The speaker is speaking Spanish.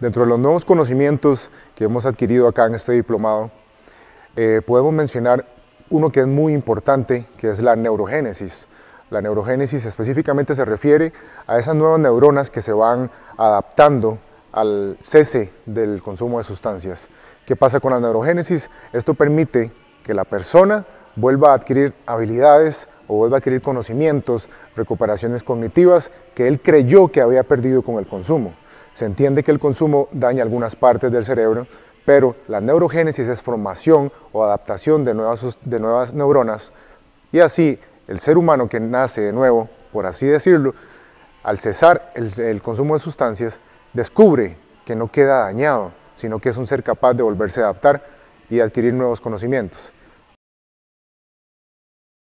Dentro de los nuevos conocimientos que hemos adquirido acá en este diplomado, eh, podemos mencionar uno que es muy importante, que es la neurogénesis. La neurogénesis específicamente se refiere a esas nuevas neuronas que se van adaptando al cese del consumo de sustancias. ¿Qué pasa con la neurogénesis? Esto permite que la persona vuelva a adquirir habilidades o vuelva a adquirir conocimientos, recuperaciones cognitivas que él creyó que había perdido con el consumo. Se entiende que el consumo daña algunas partes del cerebro, pero la neurogénesis es formación o adaptación de nuevas, neuronas y así el ser humano que nace de nuevo, por así decirlo, al cesar el consumo de sustancias, descubre que no queda dañado, sino que es un ser capaz de volverse a adaptar y adquirir nuevos conocimientos.